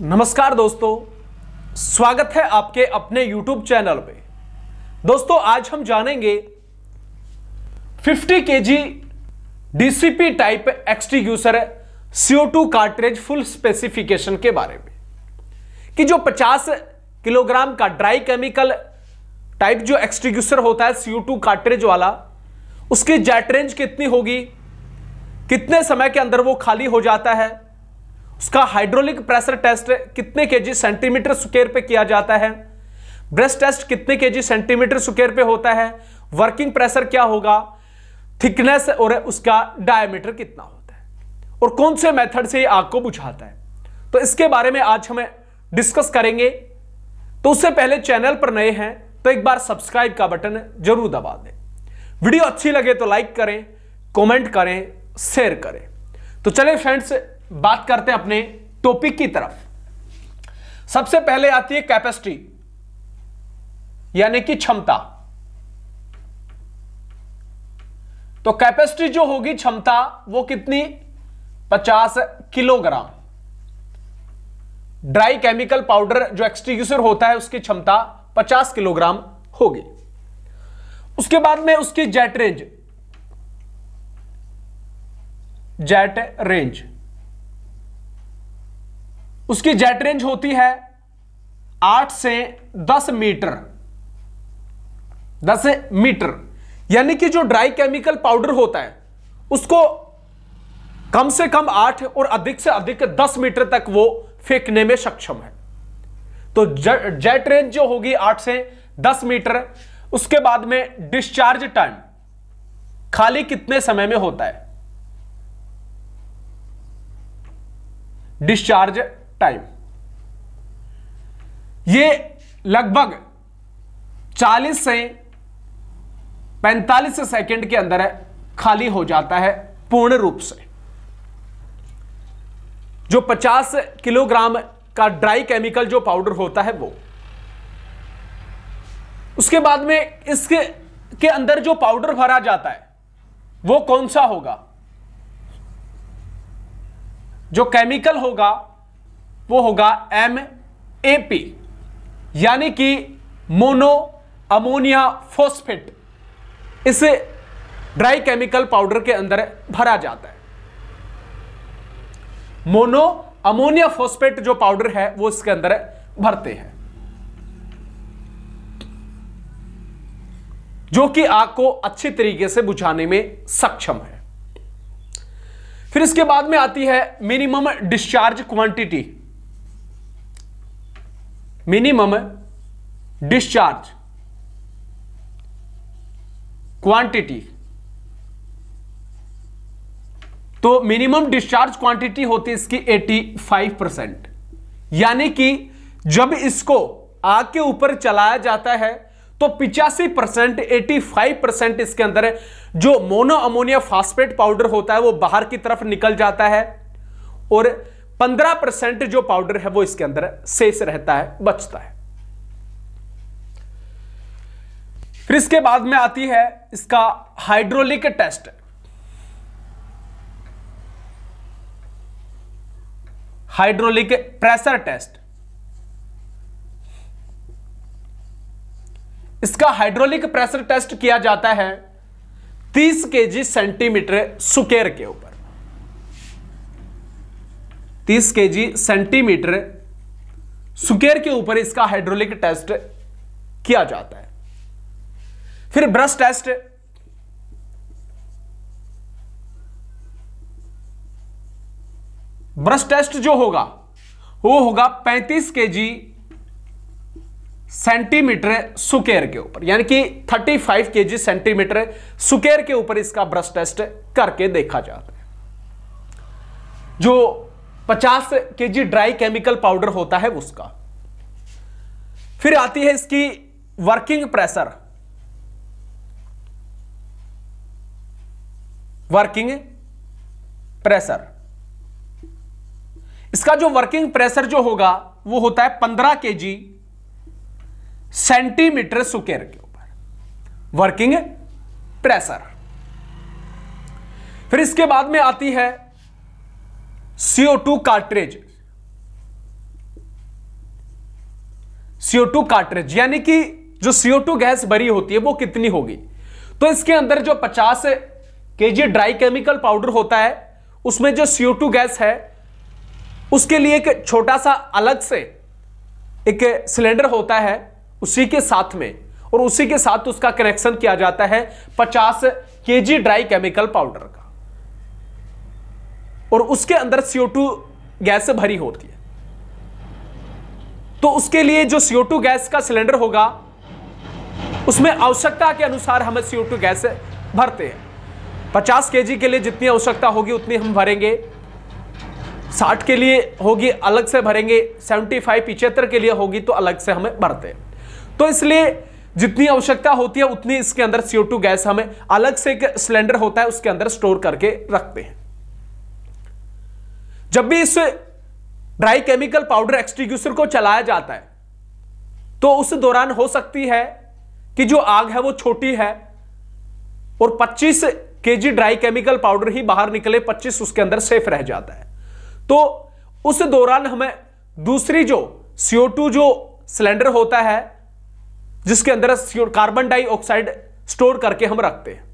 नमस्कार दोस्तों स्वागत है आपके अपने YouTube चैनल पे दोस्तों आज हम जानेंगे 50 KG DCP type extinguisher CO2 cartridge full specification के बारे में कि जो 50 किलोग्राम का ड्राई केमिकल टाइप जो एक्सटीग्यूसर होता है CO2 कार्टरेज वाला उसकी जेट रेंज कितनी होगी कितने समय के अंदर वो खाली हो जाता है उसका हाइड्रोलिक प्रेशर टेस्ट कितने के जी सेंटीमीटर स्क्वेयर पे किया जाता है ब्रेस्ट टेस्ट कितने के जी सेंटीमीटर स्क्वेयर पे होता है वर्किंग प्रेशर क्या होगा थिकनेस और उसका डायमीटर कितना होता है और कौन से मेथड से ये आग को बुझाता है तो इसके बारे में आज हमें डिस्कस करेंगे तो उससे पहले चैनल पर नए हैं तो एक बार सब्सक्राइब का बटन जरूर दबा दें वीडियो अच्छी लगे तो लाइक करें कमेंट करें शेयर करें तो चले फ्रेंड्स बात करते हैं अपने टॉपिक की तरफ सबसे पहले आती है कैपेसिटी यानी कि क्षमता तो कैपेसिटी जो होगी क्षमता वो कितनी 50 किलोग्राम ड्राई केमिकल पाउडर जो एक्सट्रीग्यूसर होता है उसकी क्षमता 50 किलोग्राम होगी उसके बाद में उसकी जेट रेंज जेट रेंज उसकी जेट रेंज होती है आठ से दस मीटर दस मीटर यानी कि जो ड्राई केमिकल पाउडर होता है उसको कम से कम आठ और अधिक से अधिक दस मीटर तक वो फेंकने में सक्षम है तो जेट रेंज जो होगी आठ से दस मीटर उसके बाद में डिस्चार्ज टाइम खाली कितने समय में होता है डिस्चार्ज टाइम ये लगभग 40 से 45 से सेकंड के अंदर खाली हो जाता है पूर्ण रूप से जो 50 किलोग्राम का ड्राई केमिकल जो पाउडर होता है वो उसके बाद में इसके के अंदर जो पाउडर भरा जाता है वो कौन सा होगा जो केमिकल होगा वो होगा एम ए पी यानी कि मोनो अमोनिया फोस्फेट इस ड्राई केमिकल पाउडर के अंदर भरा जाता है मोनो अमोनिया फोस्फेट जो पाउडर है वो इसके अंदर भरते हैं जो कि आग को अच्छे तरीके से बुझाने में सक्षम है फिर इसके बाद में आती है minimum discharge quantity minimum discharge quantity तो मिनिमम डिस्चार्ज क्वांटिटी होती है इसकी 85 परसेंट यानी कि जब इसको आग के ऊपर चलाया जाता है तो पिचासी परसेंट एटी फाइव परसेंट इसके अंदर जो मोनो अमोनिया फास्फेट पाउडर होता है वो बाहर की तरफ निकल जाता है और पंद्रह परसेंट जो पाउडर है वो इसके अंदर शेष रहता है बचता है फिर इसके बाद में आती है इसका hydraulic test hydraulic pressure test इसका हाइड्रोलिक प्रेशर टेस्ट किया जाता है 30 केजी सेंटीमीटर सुकेर के ऊपर तीस के जी सेंटीमीटर सुकेर के ऊपर इसका हाइड्रोलिक टेस्ट किया जाता है फिर ब्रश टेस्ट ब्रश टेस्ट जो होगा वो होगा 35 के जी सेंटीमीटर सुकेर के ऊपर यानी कि 35 के जी सेंटीमीटर सुकेर के ऊपर इसका ब्रश टेस्ट करके देखा जाता है जो पचास के जी ड्राई केमिकल पाउडर होता है उसका फिर आती है इसकी वर्किंग प्रेशर वर्किंग प्रेशर इसका जो वर्किंग प्रेशर जो होगा वो होता है 15 के जी सेंटीमीटर सुकेर के ऊपर वर्किंग प्रेशर फिर इसके बाद में आती है CO two cartridge CO two cartridge यानी कि जो सीओ टू गैस भरी होती है वो कितनी होगी तो इसके अंदर जो 50 K G dry chemical powder होता है उसमें जो सीओ टू गैस है उसके लिए एक छोटा सा अलग से एक सिलेंडर होता है उसी के साथ में और उसी के साथ उसका कनेक्शन किया जाता है 50 जी ड्राई केमिकल पाउडर का और उसके अंदर CO2 गैस भरी होती है तो उसके लिए जो CO2 गैस का सिलेंडर होगा उसमें आवश्यकता के अनुसार हमें CO2 गैस भरते हैं 50 केजी के लिए जितनी आवश्यकता होगी उतनी हम भरेंगे 60 के लिए होगी अलग से भरेंगे 75 पिचहत्तर के लिए होगी तो अलग से हमें भरते हैं तो इसलिए जितनी आवश्यकता होती है उतनी इसके अंदर CO2 गैस हमें अलग से एक सिलेंडर होता है उसके अंदर स्टोर करके रखते हैं जब भी इस ड्राई केमिकल पाउडर एक्सट्रीग्यूसर को चलाया जाता है तो उस दौरान हो सकती है कि जो आग है वो छोटी है और 25 जी ड्राई केमिकल पाउडर ही बाहर निकले 25 उसके अंदर सेफ रह जाता है तो उस दौरान हमें दूसरी जो CO2 जो सिलेंडर होता है जिसके अंदर कार्बन डाइऑक्साइड स्टोर करके हम रखते हैं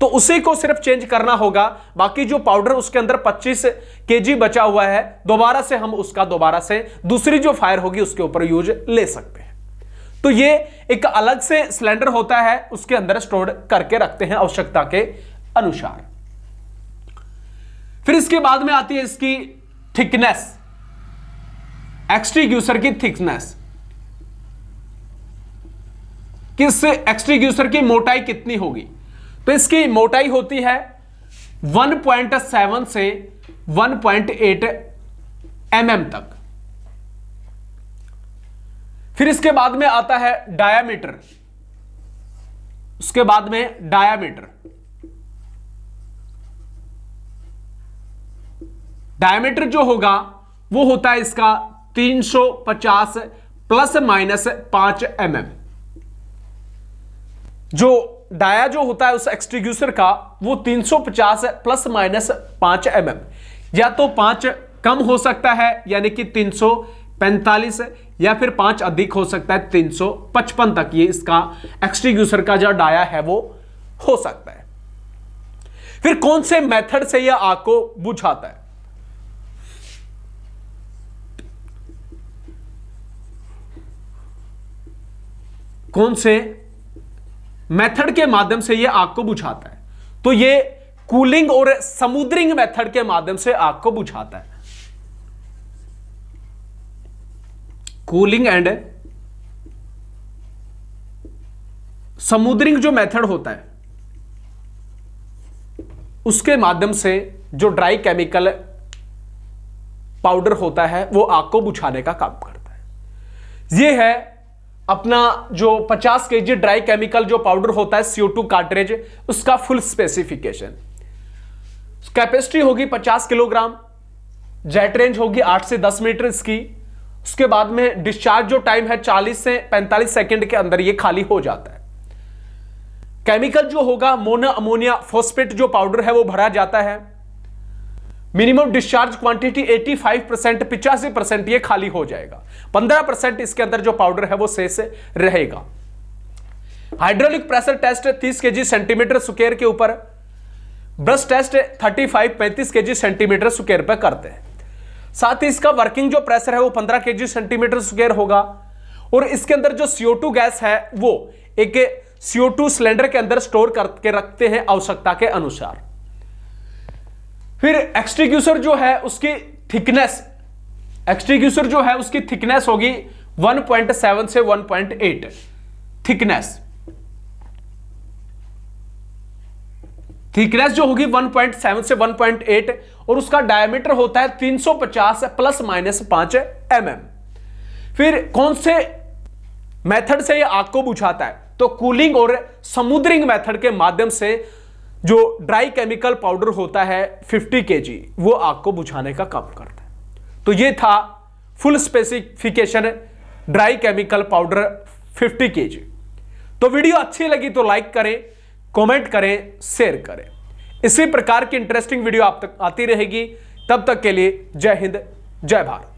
तो उसी को सिर्फ चेंज करना होगा बाकी जो पाउडर उसके अंदर 25 केजी बचा हुआ है दोबारा से हम उसका दोबारा से दूसरी जो फायर होगी उसके ऊपर यूज ले सकते हैं तो ये एक अलग से सिलेंडर होता है उसके अंदर स्टोर करके रखते हैं आवश्यकता के अनुसार फिर इसके बाद में आती है इसकी थिकनेस एक्सट्रीग्यूसर की थिकनेस किस एक्सट्रीग्यूसर की मोटाई कितनी होगी तो इसकी मोटाई होती है 1.7 से 1.8 पॉइंट mm तक फिर इसके बाद में आता है डायामीटर उसके बाद में डायामीटर डायमीटर जो होगा वो होता है इसका 350 प्लस माइनस 5 एम mm. जो डाया जो होता है उस एक्सट्रीग्यूसर का वो 350 प्लस माइनस 5 एम mm. या तो 5 कम हो सकता है यानी कि 345 या फिर 5 अधिक हो सकता है 355 तक ये इसका एक्सट्रीग्यूसर का जो डाया है वो हो सकता है फिर कौन से मेथड से यह आग को बुझाता है कौन से मेथड के माध्यम से ये आग को बुझाता है तो ये कूलिंग और समुद्रिंग मेथड के माध्यम से आग को बुझाता है कूलिंग एंड समुद्रिंग जो मेथड होता है उसके माध्यम से जो ड्राई केमिकल पाउडर होता है वो आग को बुझाने का काम करता है यह है अपना जो 50 के जी ड्राई केमिकल जो पाउडर होता है सीओ टू कार्टरेज उसका फुल स्पेसिफिकेशन कैपेसिटी होगी 50 किलोग्राम जेट रेंज होगी 8 से 10 मीटर इसकी उसके बाद में डिस्चार्ज जो टाइम है 40 से 45 सेकंड के अंदर ये खाली हो जाता है केमिकल जो होगा मोना अमोनिया फोस्पेट जो पाउडर है वो भरा जाता है मिनिमम डिस्चार्ज क्वांटिटी 85 परसेंट पिचासी परसेंट यह खाली हो जाएगा 15 परसेंट इसके अंदर जो पाउडर है वो से, रहेगा हाइड्रोलिक प्रेशर टेस्ट 30 के जी सेंटीमीटर सुकेर के ऊपर ब्रश टेस्ट 35 35 के जी सेंटीमीटर सुकेयर पर करते हैं साथ ही इसका वर्किंग जो प्रेशर है वो 15 के जी सेंटीमीटर सुकेर होगा और इसके अंदर जो सीओ गैस है वो एक सीओ सिलेंडर के अंदर स्टोर करके रखते हैं आवश्यकता के अनुसार फिर एक्सट्रीक्यूसर जो है उसकी थिकनेस एक्सट्रीक्यूसर जो है उसकी थिकनेस होगी 1.7 से 1.8 थिकनेस थिकनेस जो होगी 1.7 से 1.8 और उसका डायमीटर होता है 350 प्लस माइनस 5 एम mm. फिर कौन से मेथड से ये आग को बुझाता है तो कूलिंग और समुद्रिंग मेथड के माध्यम से जो ड्राई केमिकल पाउडर होता है 50 के वो आग को बुझाने का काम करता है तो ये था full specification dry chemical powder 50 के तो वीडियो अच्छी लगी तो लाइक करें कमेंट करें शेयर करें इसी प्रकार की इंटरेस्टिंग वीडियो आप तक आती रहेगी तब तक के लिए जय हिंद जय भारत